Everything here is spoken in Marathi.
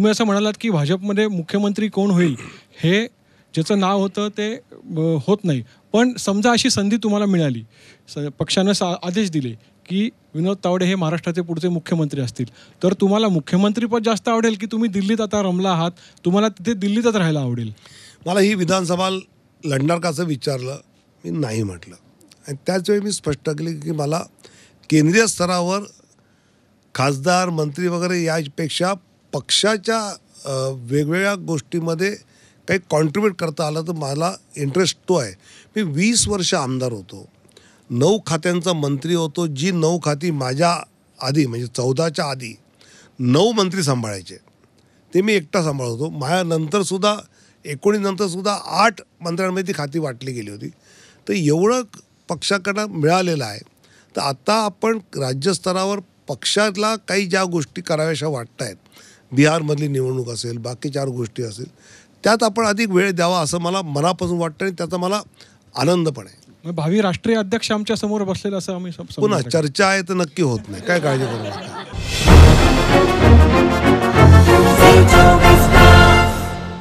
तुम्ही असं म्हणालात की भाजपमध्ये मुख्यमंत्री कोण होईल हे ज्याचं नाव होतं ते होत नाही पण समजा अशी संधी तुम्हाला मिळाली स पक्षानं सा आदेश दिले की विनोद तावडे हे महाराष्ट्राचे पुढचे मुख्यमंत्री असतील तर तुम्हाला मुख्यमंत्रीपद जास्त आवडेल की तुम्ही दिल्लीत आता रमला आहात तुम्हाला तिथे दिल्लीतच राहायला आवडेल मला ही विधानसभा लढणार का असं विचारलं मी नाही म्हटलं आणि त्याचवेळी मी स्पष्ट केले की मला केंद्रीय स्तरावर खासदार मंत्री वगैरे यापेक्षा पक्षाच्या वेगवेगळ्या गोष्टीमध्ये काही कॉन्ट्रीब्युट करता आलं तर मला इंटरेस्ट तो आहे मी वीस वर्ष आमदार होतो नऊ खात्यांचा मंत्री होतो जी नऊ खाती माझ्या आधी म्हणजे चौदाच्या आधी नऊ मंत्री सांभाळायचे ते मी एकटा सांभाळत होतो माझ्यानंतरसुद्धा एकोणीस नंतरसुद्धा आठ मंत्र्यांमध्ये ती खाती वाटली गेली होती तर एवढं पक्षाकडं मिळालेलं आहे तर आत्ता आपण राज्यस्तरावर पक्षाला काही ज्या गोष्टी कराव्याशा वाटत आहेत बिहारमधली निवडणूक असेल बाकी चार गोष्टी असेल त्यात आपण अधिक वेळ द्यावा असं मला मनापासून वाटतं आणि त्याचा मला आनंद पण आहे भावी राष्ट्रीय अध्यक्ष आमच्या समोर बसलेला असं आम्ही पुन्हा चर्चा आहे तर नक्की होत नाही काय काळजी करू नका